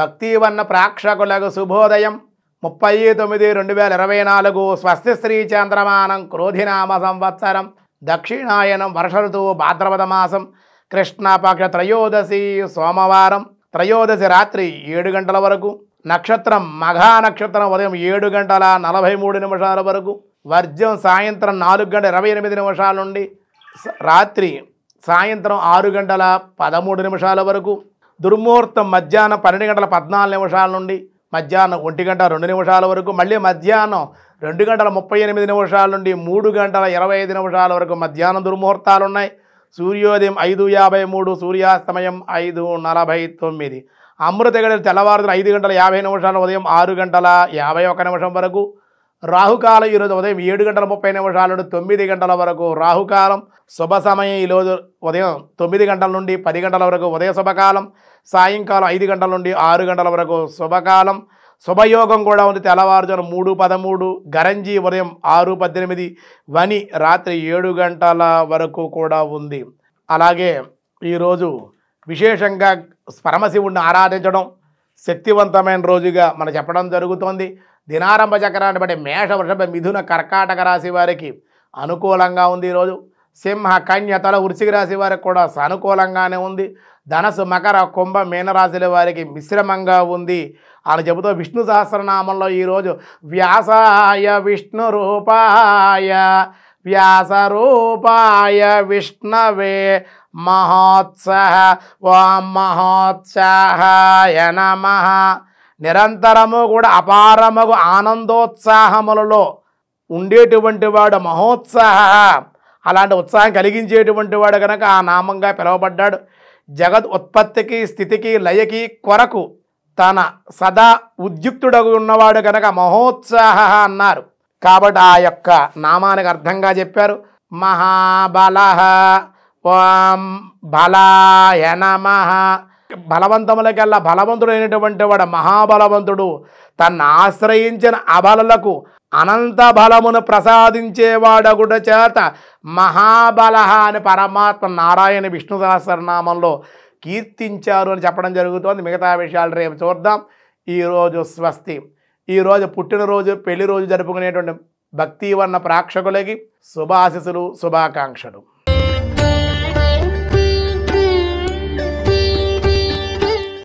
భక్తివన్న ప్రాక్షకులకు శుభోదయం ముప్పై తొమ్మిది రెండు వేల ఇరవై నాలుగు స్వస్తి శ్రీ చంద్రమానం క్రోధినామ సంవత్సరం దక్షిణాయనం వర్ష ఋతువు భాద్రపద మాసం కృష్ణపక్ష త్రయోదశి సోమవారం త్రయోదశి రాత్రి ఏడు గంటల వరకు నక్షత్రం మఘా నక్షత్రం ఉదయం ఏడు గంటల నలభై మూడు నిమిషాల వరకు వర్జం సాయంత్రం నాలుగు గంటల ఇరవై ఎనిమిది నిమిషాల నుండి రాత్రి సాయంత్రం ఆరు గంటల పదమూడు నిమిషాల వరకు దుర్ముహూర్తం మధ్యాహ్నం పన్నెండు గంటల పద్నాలుగు నిమిషాల నుండి మధ్యాహ్నం ఒంటి గంట రెండు నిమిషాల వరకు మళ్ళీ మధ్యాహ్నం రెండు గంటల ముప్పై ఎనిమిది నిమిషాల నుండి మూడు గంటల ఇరవై ఐదు నిమిషాల వరకు మధ్యాహ్నం దుర్ముహూర్తాలు ఉన్నాయి సూర్యోదయం ఐదు యాభై మూడు సూర్యాస్తమయం ఐదు నలభై తొమ్మిది అమృత గడలు ఐదు గంటల యాభై నిమిషాల ఉదయం ఆరు గంటల యాభై ఒక నిమిషం వరకు రాహుకాలం ఈరోజు ఉదయం ఏడు గంటల ముప్పై నిమిషాల నుండి తొమ్మిది గంటల వరకు రాహుకాలం శుభ సమయం ఈరోజు ఉదయం తొమ్మిది గంటల నుండి పది గంటల వరకు ఉదయ శుభకాలం సాయంకాలం ఐదు గంటల నుండి ఆరు గంటల వరకు శుభకాలం శుభయోగం కూడా ఉంది తెల్లవారుజాన మూడు పదమూడు గరంజీ ఉదయం ఆరు పద్దెనిమిది వని రాత్రి ఏడు గంటల వరకు కూడా ఉంది అలాగే ఈరోజు విశేషంగా పరమశివుణ్ణి ఆరాధించడం శక్తివంతమైన రోజుగా మనం చెప్పడం జరుగుతోంది దినారంభ చక్రాన్ని బట్టి మేష వృషభ మిథున కర్కాటక రాశి వారికి అనుకూలంగా ఉంది ఈరోజు సింహ కన్య తల వృశ్చిక రాశి వారికి కూడా సానుకూలంగానే ఉంది ధనసు మకర కుంభ మీనరాశుల వారికి మిశ్రమంగా ఉంది అని చెబుతూ విష్ణు సహస్రనామంలో ఈరోజు వ్యాసాయ విష్ణు రూపాయ వ్యాసరూపాయ విష్ణవే మహోత్సహ ఓం మహోత్సాహాయ నమ నిరంతరము కూడా అపారముగు ఆనందోత్సాహములలో ఉండేటువంటి వాడు మహోత్సాహ అలాంటి ఉత్సాహం కలిగించేటువంటి వాడు కనుక ఆ నామంగా పిలువబడ్డాడు జగత్ ఉత్పత్తికి స్థితికి లయకి కొరకు తన సదా ఉద్యుక్తుడగు ఉన్నవాడు కనుక మహోత్సాహ అన్నారు కాబట్టి ఆ యొక్క నామానికి అర్థంగా చెప్పారు మహాబల ఓం బలాయ నమ బలవంతములకల్లా బలవంతుడైనటువంటి వాడు మహాబలవంతుడు తన్ను ఆశ్రయించిన అబలలకు అనంత బలమును ప్రసాదించేవాడగుట చేత మహాబల అని పరమాత్మ నారాయణ విష్ణు సహస్రనామంలో కీర్తించారు అని చెప్పడం జరుగుతోంది మిగతా విషయాలు రేపు చూద్దాం ఈరోజు స్వస్తి ఈరోజు పుట్టినరోజు పెళ్లి రోజు జరుపుకునేటువంటి భక్తివర్ణ ప్రేక్షకులకి శుభాశిసులు శుభాకాంక్షలు